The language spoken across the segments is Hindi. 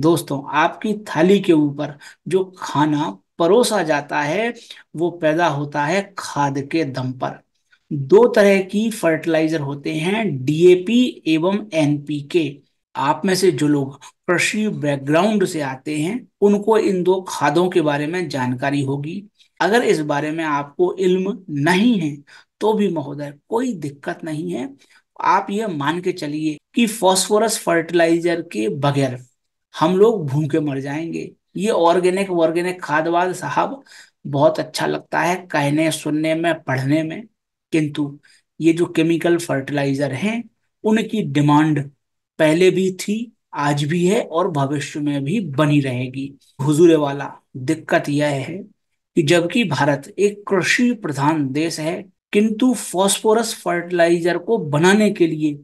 दोस्तों आपकी थाली के ऊपर जो खाना परोसा जाता है वो पैदा होता है खाद के दम पर दो तरह की फर्टिलाइजर होते हैं डीएपी एवं एनपीके आप में से जो लोग कृषि बैकग्राउंड से आते हैं उनको इन दो खादों के बारे में जानकारी होगी अगर इस बारे में आपको इल्म नहीं है तो भी महोदय कोई दिक्कत नहीं है आप यह मान के चलिए कि फास्फोरस फर्टिलाइजर के बगैर हम लोग भूखे मर जाएंगे ये ऑर्गेनिक वर्गेनिक खाद वाद साहब बहुत अच्छा लगता है कहने सुनने में पढ़ने में किंतु ये जो केमिकल फर्टिलाइजर हैं उनकी डिमांड पहले भी थी आज भी है और भविष्य में भी बनी रहेगी हुजूरे वाला दिक्कत यह है कि जबकि भारत एक कृषि प्रधान देश है किंतु फास्फोरस फर्टिलाइजर को बनाने के लिए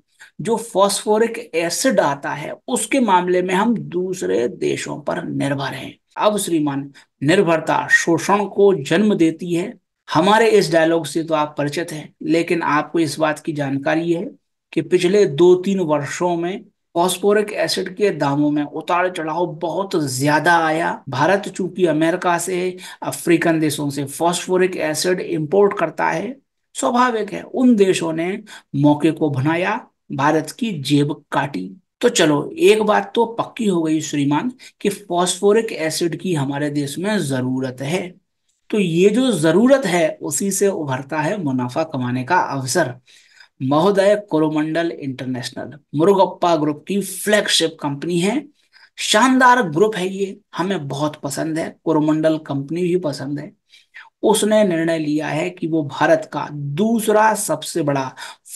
जो फॉस्फोरिक एसिड आता है उसके मामले में हम दूसरे देशों पर निर्भर हैं अब श्रीमान निर्भरता शोषण को जन्म देती है हमारे इस डायलॉग से तो आप परिचित हैं लेकिन आपको इस बात की जानकारी है कि पिछले दो तीन वर्षों में फॉस्फोरिक एसिड के दामों में उतार चढ़ाव बहुत ज्यादा आया भारत चूंकि अमेरिका से अफ्रीकन देशों से फॉस्फोरिक एसिड इंपोर्ट करता है स्वाभाविक है उन देशों ने मौके को बनाया भारत की जेब काटी तो चलो एक बात तो पक्की हो गई श्रीमान कि फॉस्फोरिक एसिड की हमारे देश में जरूरत है तो ये जो जरूरत है उसी से उभरता है मुनाफा कमाने का अवसर महोदय कोरोमंडल इंटरनेशनल मुरुगप्पा ग्रुप की फ्लैगशिप कंपनी है शानदार ग्रुप है ये हमें बहुत पसंद है कोरोमंडल कंपनी भी पसंद है उसने निर्णय लिया है कि वो भारत का दूसरा सबसे बड़ा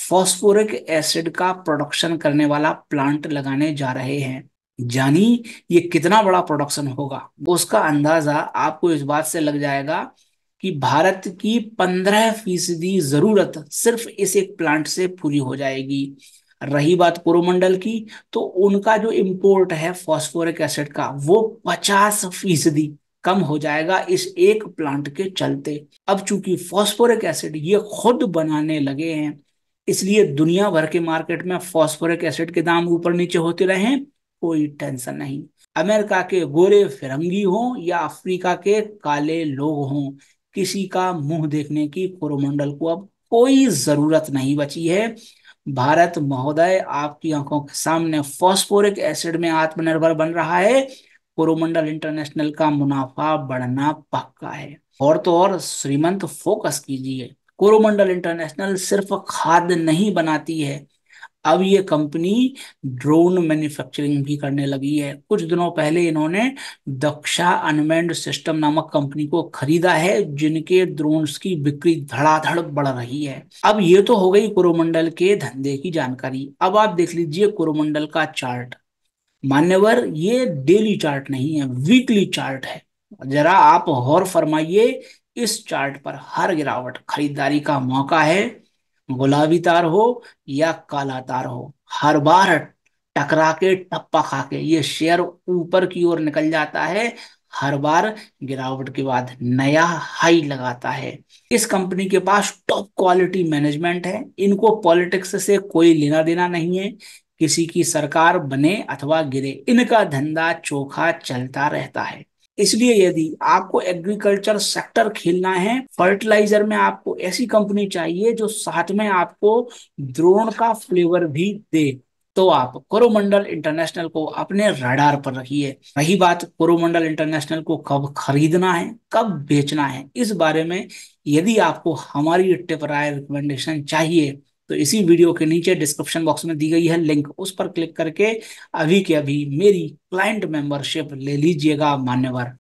फॉस्फोरिक एसिड का प्रोडक्शन करने वाला प्लांट लगाने जा रहे हैं जानी ये कितना बड़ा प्रोडक्शन होगा उसका अंदाजा आपको इस बात से लग जाएगा कि भारत की पंद्रह फीसदी जरूरत सिर्फ इस एक प्लांट से पूरी हो जाएगी रही बात कोरोमंडल की तो उनका जो इम्पोर्ट है फॉस्फोरिक एसिड का वो पचास फीसदी कम हो जाएगा इस एक प्लांट के चलते अब चूंकि फॉस्फोरिक एसिड ये खुद बनाने लगे हैं इसलिए दुनिया भर के मार्केट में फॉस्फोरिक एसिड के दाम ऊपर नीचे होते रहे कोई टेंशन नहीं अमेरिका के गोरे फिरंगी हों या अफ्रीका के काले लोग हों किसी का मुंह देखने की कोरोमंडल को अब कोई जरूरत नहीं बची है भारत महोदय आपकी आंखों के सामने फॉस्फोरिक एसिड में आत्मनिर्भर बन रहा है कोरोमंडल इंटरनेशनल का मुनाफा बढ़ना पक्का है और तो और श्रीमंत फोकस कीजिए कोरोमंडल इंटरनेशनल सिर्फ खाद नहीं बनाती है अब ये कंपनी ड्रोन मैन्युफैक्चरिंग भी करने लगी है कुछ दिनों पहले इन्होंने दक्षा अनमेंड सिस्टम नामक कंपनी को खरीदा है जिनके ड्रोन्स की बिक्री धड़ाधड़ बढ़ रही है अब ये तो हो गई कोरोमंडल के धंधे की जानकारी अब आप देख लीजिए कोरोमंडल का चार्ट मान्यवर ये डेली चार्ट नहीं है वीकली चार्ट है जरा आप गौर फरमाइए इस चार्ट पर हर गिरावट खरीदारी का मौका है गुलाबी तार हो या काला तार हो हर बार टकरा के टप्पा खा के ये शेयर ऊपर की ओर निकल जाता है हर बार गिरावट के बाद नया हाई लगाता है इस कंपनी के पास टॉप क्वालिटी मैनेजमेंट है इनको पॉलिटिक्स से कोई लेना देना नहीं है किसी की सरकार बने अथवा गिरे इनका धंधा चोखा चलता रहता है इसलिए यदि आपको एग्रीकल्चर सेक्टर खेलना है फर्टिलाइजर में आपको ऐसी कंपनी चाहिए जो साथ में आपको द्रोण का फ्लेवर भी दे तो आप कोरोमंडल इंटरनेशनल को अपने रडार पर रखिए रही बात कोरोमंडल इंटरनेशनल को कब खरीदना है कब बेचना है इस बारे में यदि आपको हमारी टिप राय रिकमेंडेशन चाहिए तो इसी वीडियो के नीचे डिस्क्रिप्शन बॉक्स में दी गई है लिंक उस पर क्लिक करके अभी के अभी मेरी क्लाइंट मेंबरशिप ले लीजिएगा मान्यवर